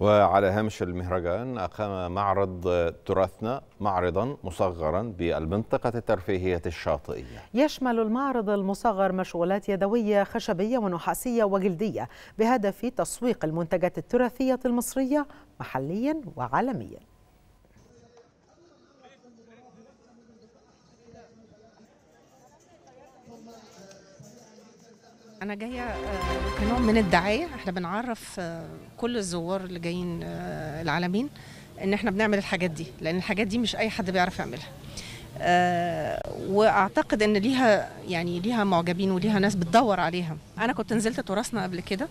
وعلى هامش المهرجان أقام معرض تراثنا معرضا مصغرا بالمنطقة الترفيهية الشاطئية يشمل المعرض المصغر مشغولات يدوية خشبية ونحاسية وجلدية بهدف تسويق المنتجات التراثية المصرية محليا وعالميا انا جايه آه، كنوع من الدعايه احنا بنعرف آه، كل الزوار اللي جايين آه، العالمين ان احنا بنعمل الحاجات دي لان الحاجات دي مش اي حد بيعرف يعملها واعتقد ان ليها يعني ليها معجبين وليها ناس بتدور عليها انا كنت نزلت تراثنا قبل كده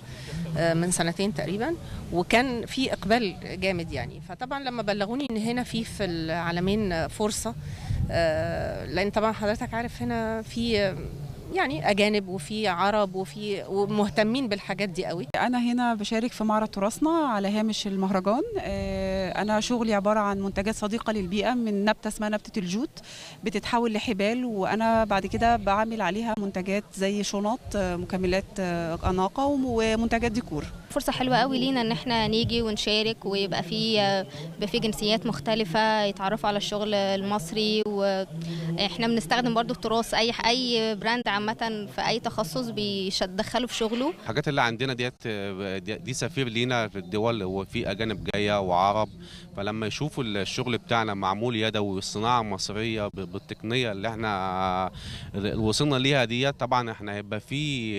من سنتين تقريبا وكان في اقبال جامد يعني فطبعا لما بلغوني ان هنا في في العالمين فرصه لان طبعا حضرتك عارف هنا في يعني اجانب وفي عرب وفي ومهتمين بالحاجات دي قوي انا هنا بشارك في معرض تراثنا على هامش المهرجان آه، انا شغلي عباره عن منتجات صديقه للبيئه من نبته اسمها نبته الجوت بتتحول لحبال وانا بعد كده بعمل عليها منتجات زي شنط آه، مكملات آه، اناقه ومنتجات ديكور فرصه حلوه قوي لينا ان احنا نيجي ونشارك ويبقى في يبقى في جنسيات مختلفه يتعرفوا على الشغل المصري واحنا بنستخدم برضو التراث اي اي براند عم عامه في اي تخصص بيدخله في شغله الحاجات اللي عندنا ديت دي سفير لينا في الدول وفي اجانب جايه وعرب فلما يشوفوا الشغل بتاعنا معمول يدوي والصناعه المصريه بالتقنيه اللي احنا وصلنا ليها ديت طبعا احنا هيبقى في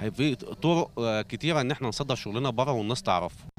هيبقى في طرق كتيره ان احنا نصدر شغلنا بره والناس تعرفه